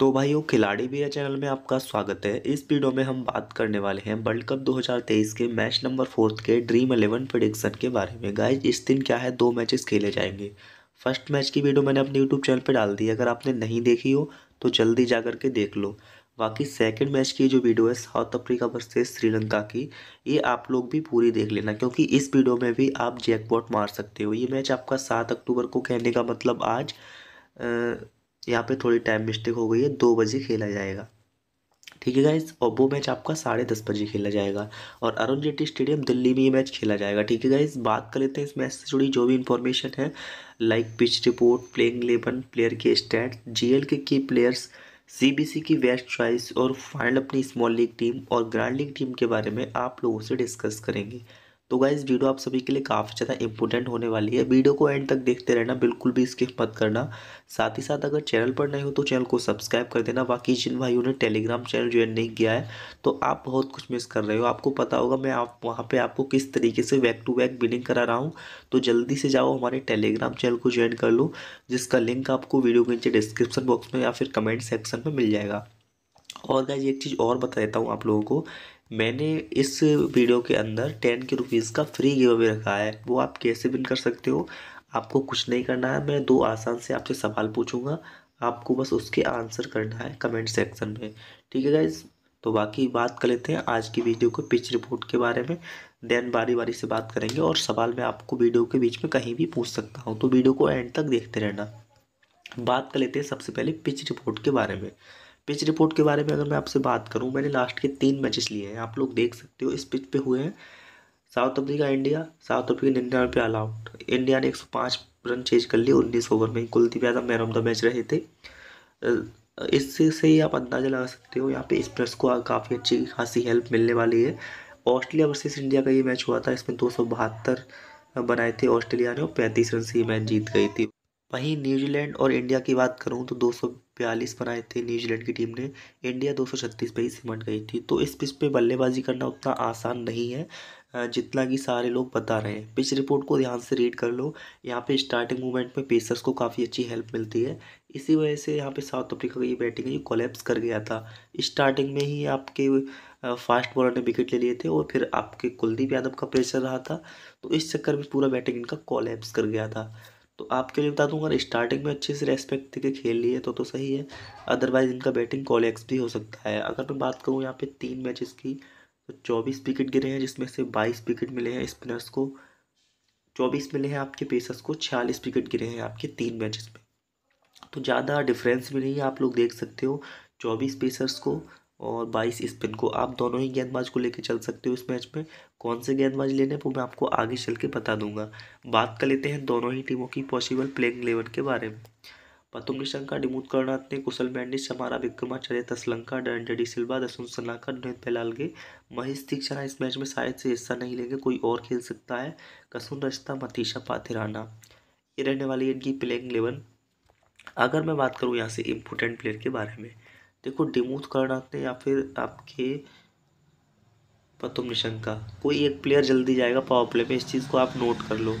तो भाइयों खिलाड़ी भी है चैनल में आपका स्वागत है इस वीडियो में हम बात करने वाले हैं वर्ल्ड कप 2023 के मैच नंबर फोर्थ के ड्रीम इलेवन प्रोडिक्शन के बारे में गाइज इस दिन क्या है दो मैचेस खेले जाएंगे फर्स्ट मैच की वीडियो मैंने अपने यूट्यूब चैनल पर डाल दी अगर आपने नहीं देखी हो तो जल्दी जा करके देख लो बाकी सेकेंड मैच की जो वीडियो है साउथ अफ्रीका वर्सेज श्रीलंका की ये आप लोग भी पूरी देख लेना क्योंकि इस वीडियो में भी आप जैकबॉट मार सकते हो ये मैच आपका सात अक्टूबर को कहने का मतलब आज यहाँ पे थोड़ी टाइम मिस्टेक हो गई है दो बजे खेला जाएगा ठीक है गाइज और वो मैच आपका साढ़े दस बजे खेला जाएगा और अरुण जेटली स्टेडियम दिल्ली में ये मैच खेला जाएगा ठीक है गाइज बात कर लेते हैं इस मैच से जुड़ी जो भी इन्फॉर्मेशन है like pitch report playing eleven player के स्टैट जी के की प्लेयर्स सीबीसी की वेस्ट चॉइस और फाइनल अपनी स्मॉल लीग टीम और ग्रैंड लीग टीम के बारे में आप लोगों से डिस्कस करेंगे तो गाइज़ वीडियो आप सभी के लिए काफ़ी ज़्यादा इंपॉर्टेंट होने वाली है वीडियो को एंड तक देखते रहना बिल्कुल भी स्किप मत करना साथ ही साथ अगर चैनल पर नहीं हो तो चैनल को सब्सक्राइब कर देना बाकी जिन भाइयों ने टेलीग्राम चैनल ज्वाइन नहीं किया है तो आप बहुत कुछ मिस कर रहे हो आपको पता होगा मैं आप वहाँ पर आपको किस तरीके से बैक टू बैक बिलिंग करा रहा हूँ तो जल्दी से जाओ हमारे टेलीग्राम चैनल को ज्वाइन कर लो जिसका लिंक आपको वीडियो के नीचे डिस्क्रिप्शन बॉक्स में या फिर कमेंट सेक्शन में मिल जाएगा और गाइज एक चीज़ और बता देता हूँ आप लोगों को मैंने इस वीडियो के अंदर टेन के रुपीज़ का फ्री गिव अवे रखा है वो आप कैसे विन कर सकते हो आपको कुछ नहीं करना है मैं दो आसान से आपसे सवाल पूछूंगा आपको बस उसके आंसर करना है कमेंट सेक्शन में ठीक है गाइज तो बाकी बात कर लेते हैं आज की वीडियो के पिच रिपोर्ट के बारे में देन बारी बारी से बात करेंगे और सवाल मैं आपको वीडियो के बीच में कहीं भी पूछ सकता हूँ तो वीडियो को एंड तक देखते रहना बात कर लेते हैं सबसे पहले पिच रिपोर्ट के बारे में पिच रिपोर्ट के बारे में अगर मैं आपसे बात करूं मैंने लास्ट के तीन मैचेस लिए हैं आप लोग देख सकते हो इस पिच पे हुए हैं South Africa India South Africa निन्यानवे ऑल आउट इंडिया ने एक सौ पाँच रन चेज कर लिए उन्नीस ओवर में Kuldeep Yadav man of the match रहे थे इससे से ही आप अंदाज़ा लगा सकते हो यहाँ पे इस प्रेस को काफ़ी अच्छी खासी हेल्प मिलने वाली है ऑस्ट्रेलिया वर्सेस इंडिया का ये मैच हुआ था इसमें दो सौ बहत्तर बनाए थे ऑस्ट्रेलिया ने और पैंतीस रन से ये मैच जीत गई थी वहीं न्यूजीलैंड और इंडिया की बात करूँ तो दो सौ बयालीस बनाए थे न्यूजीलैंड की टीम ने इंडिया दो सौ छत्तीस पर ही सिमट गई थी तो इस पिच पे बल्लेबाजी करना उतना आसान नहीं है जितना कि सारे लोग बता रहे हैं पिच रिपोर्ट को ध्यान से रीड कर लो यहाँ पे स्टार्टिंग मूवमेंट में पेसर्स को काफ़ी अच्छी हेल्प मिलती है इसी वजह से यहाँ पे साउथ अफ्रीका की बैटिंग है ये कोलेप्स कर गया था स्टार्टिंग में ही आपके फास्ट बॉलर ने विकेट ले लिए थे और फिर आपके कुलदीप यादव का प्रेशर रहा था तो इस चक्कर में पूरा बैटिंग इनका कोलेप्स कर गया था तो आपके लिए बता अगर स्टार्टिंग में अच्छे से रेस्पेक्ट के खेल लिए तो तो सही है अदरवाइज इनका बैटिंग कॉलेक्स भी हो सकता है अगर मैं बात करूँ यहाँ पे तीन मैचेस की तो चौबीस विकेट गिरे हैं जिसमें से बाईस विकेट मिले हैं स्पिनर्स को चौबीस मिले हैं आपके पेसर्स को छियालीस विकेट गिरे हैं आपके तीन मैचेस में तो ज़्यादा डिफरेंस भी नहीं है आप लोग देख सकते हो चौबीस पेसर्स को और बाईस स्पिन को आप दोनों ही गेंदबाज को लेकर चल सकते हो इस मैच में कौन से गेंदबाज लेने वो मैं आपको आगे चल के बता दूंगा बात कर लेते हैं दोनों ही टीमों की पॉसिबल प्लेइंग इलेवन के बारे में पतुम निशंका डिमूत करनाथ ने कुशल मैंडिस समारा विक्रमाचार्य तस्लंका डंडी सिल्वा दसुन सनाकर नोहित पेलालगे महेश दीक्षणा इस मैच में शायद से हिस्सा नहीं लेंगे कोई और खेल सकता है कसुन रश्ता मतीशा पाथिराना ये रहने वाली इनकी प्लेइंग इलेवन अगर मैं बात करूँ यहाँ से इम्पोर्टेंट प्लेयर के बारे में देखो डिमूथ कार्ड आते हैं या फिर आपके पतुम निशंका कोई एक प्लेयर जल्दी जाएगा पावर प्ले में इस चीज़ को आप नोट कर लो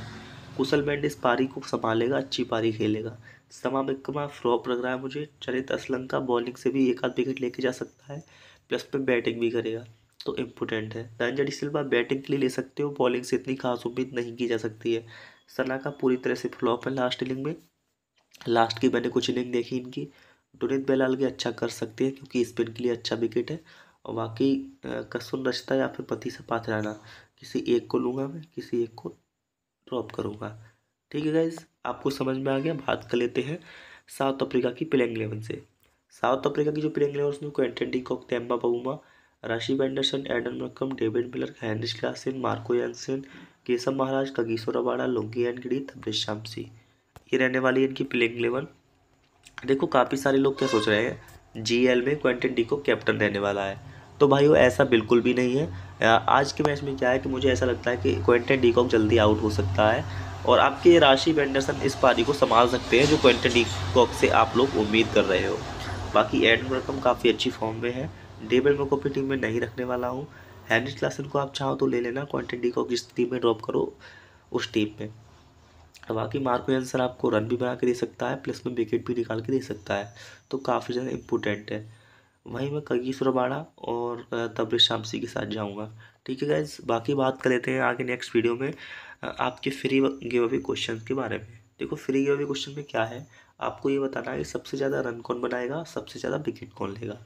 कुशल बैंड इस पारी को संभालेगा अच्छी पारी खेलेगा समा बिक्रमा फ्लॉप लग रहा है मुझे चरित असलंका बॉलिंग से भी एक आध विकेट लेके जा सकता है प्लस में बैटिंग भी करेगा तो इम्पोर्टेंट है रंजड़ी सिल्वा बैटिंग के लिए ले सकते हो बॉलिंग से इतनी खास उम्मीद नहीं की जा सकती है सना का पूरी तरह से फ्लॉप है लास्ट इनिंग में लास्ट की मैंने कुछ इनिंग देखी इनकी दुनीत बेलाल भी अच्छा कर सकते हैं क्योंकि स्पिन के लिए अच्छा विकेट है और बाकी कसुर रचता या फिर पति से पाथ रहना किसी एक को लूँगा मैं किसी एक को ड्रॉप करूँगा ठीक है गाइज आपको समझ में आ गया बात कर लेते हैं साउथ अफ्रीका की प्लेइंग इलेवन से साउथ अफ्रीका की जो प्लेइंग इलेवन उसमें Quinton de Kock Temba Bavuma Rassie Anderson Aiden Markram David Miller Heinrich Klaasen Marco Jansen Keshav Maharaj Kagiso Rabada Lungi Ngidi Tabraiz Shamsi ये रहने वाली है इनकी प्लेइंग इलेवन देखो काफ़ी सारे लोग क्या सोच रहे हैं जी एल में क्वेंटन डी को कैप्टन रहने वाला है तो वो ऐसा बिल्कुल भी नहीं है आज के मैच में क्या है कि मुझे ऐसा लगता है कि क्वेंटन डी जल्दी आउट हो सकता है और आपके राशि वेंडरसन इस पारी को संभाल सकते हैं जो क्वेंटन डी कॉक से आप लोग उम्मीद कर रहे हो बाकी एड रकम काफ़ी अच्छी फॉर्म में है डेविड को अपनी टीम में नहीं रखने वाला हूँ हैनरी क्लासन को आप चाहो तो ले लेना क्वेंटन डी कॉक जिस टीम में ड्रॉप करो उस टीम में तो बाकी मार्को आंसर आपको रन भी बना के दे सकता है प्लस में विकेट भी निकाल के दे सकता है तो काफ़ी ज़्यादा इम्पोर्टेंट है वहीं मैं कगिस रबाड़ा और तबरेज शामसी के साथ जाऊँगा ठीक है गाइज बाकी बात कर लेते हैं आगे नेक्स्ट वीडियो में आपके फ्री गिव अवे क्वेश्चन के बारे में देखो फ्री गिव अवे क्वेश्चन में क्या है आपको ये बताना है कि सबसे ज़्यादा रन कौन बनाएगा सबसे ज़्यादा विकेट कौन लेगा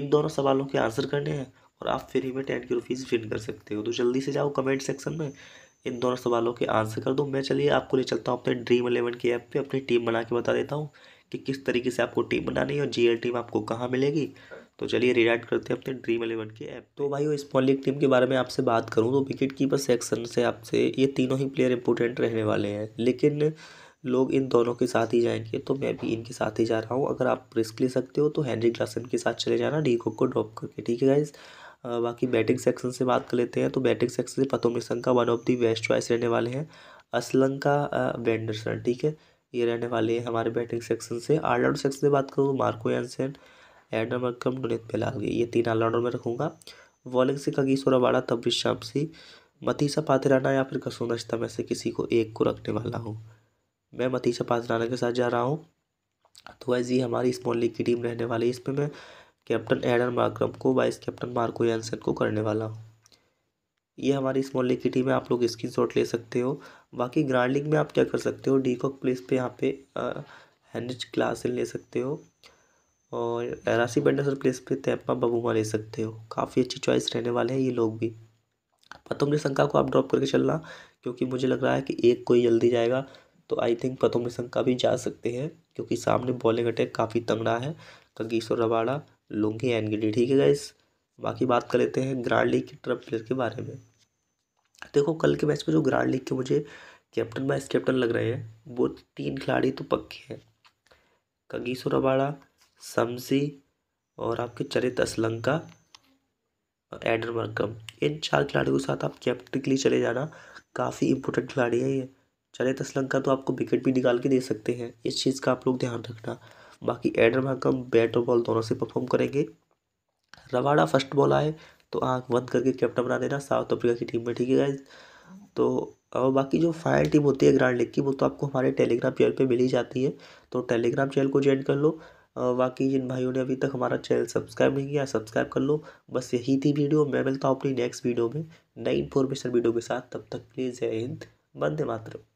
इन दोनों सवालों के आंसर करने हैं और आप फ्री में टेन की रुपीज़ विन कर सकते हो तो जल्दी से जाओ कमेंट सेक्शन में इन दोनों सवालों के आंसर कर दूँ मैं चलिए आपको ले चलता हूँ अपने ड्रीम इलेवन के ऐप पे अपनी टीम बना के बता देता हूँ कि किस तरीके से आपको टीम बनानी है और जी टीम आपको कहाँ मिलेगी तो चलिए रिडाइट करते हैं अपने ड्रीम इलेवन के ऐप तो भाई वो पॉलिक टीम के बारे में आपसे बात करूँ तो विकेट कीपर सेक्शन से आपसे ये तीनों ही प्लेयर इंपोर्टेंट रहने वाले हैं लेकिन लोग इन दोनों के साथ ही जाएंगे तो मैं भी इनके साथ ही जा रहा हूँ अगर आप रिस्क ले सकते हो तो हैंनरी ग्लासन के साथ चले जाना डी को ड्रॉप करके ठीक है गाइज़ बाकी बैटिंग सेक्शन से बात कर लेते हैं तो बैटिंग सेक्शन से मिशन का one of the best choice रहने वाले हैं असलंका वेंडरसन ठीक है ये रहने वाले हैं हमारे बैटिंग सेक्शन से ऑलराउंड सेक्शन से बात करूँ तो मार्को एनसेन एडन मक्कम डोनित पेलागे ये तीन ऑलराउंडर में रखूँगा बॉलिंग से कगीस वाड़ा तब्रिज शामसी मतीसा पाथिराना या फिर कसूम रश्ता में से किसी को एक को रखने वाला हूँ मैं मतीसा पाथिराना के साथ जा रहा हूँ तो वैसे ही हमारी स्मॉल लीग की टीम रहने वाली है इसमें मैं कैप्टन एडन मार्क्रम को वाइस कैप्टन मार्को यानसन को करने वाला हूँ ये हमारी स्मॉल लीग की टीम है आप लोग स्क्रीन शॉट ले सकते हो बाकी ग्रांड लीग में आप क्या कर सकते हो डीकॉक प्लेस पे यहाँ पे हैंड्रिच क्लास ले सकते हो और एरासी बेंडर प्लेस पे तैपा बबूमा ले सकते हो काफ़ी अच्छी चॉइस रहने वाले हैं ये लोग भी पतम शंका को आप ड्रॉप करके चलना क्योंकि मुझे लग रहा है कि एक कोई जल्दी जाएगा तो आई थिंक पतम शंका भी जा सकते हैं क्योंकि सामने बॉलिंग अटैक काफ़ी तंगड़ा है और रबाड़ा लूँगी एन के लिए ठीक है गाइस बाकी बात कर लेते हैं ग्रांड लीग के ट्रप प्लेयर के बारे में देखो कल के मैच में जो ग्रांड लीग के मुझे कैप्टन वाइस कैप्टन लग रहे हैं वो तीन खिलाड़ी तो पक्के हैं कगीसो रबाड़ा समसी और आपके चरित असलंका एडर मर्कम इन चार खिलाड़ियों के साथ आप कैप्टन के लिए चले जाना काफ़ी इंपॉर्टेंट खिलाड़ी है ये चरित असलंका तो आपको विकेट भी निकाल के दे सकते हैं इस चीज़ का आप लोग ध्यान रखना बाकी एडर भागम बैट और बॉल दोनों से परफॉर्म करेंगे रवाड़ा फर्स्ट बॉल आए तो आँख बंद करके कैप्टन बना देना साउथ अफ्रीका की टीम में ठीक है गाइज तो और बाकी जो फाइनल टीम होती है ग्रांड लीग की वो तो आपको हमारे टेलीग्राम चैनल पे मिल ही जाती है तो टेलीग्राम चैनल को ज्वाइन कर लो बाकी जिन भाइयों ने अभी तक हमारा चैनल सब्सक्राइब नहीं किया सब्सक्राइब कर लो बस यही थी वीडियो मैं मिलता हूँ अपनी नेक्स्ट वीडियो में नई इन्फॉर्मेशन वीडियो के साथ तब तक प्लीज़ जय हिंद वंदे मातरम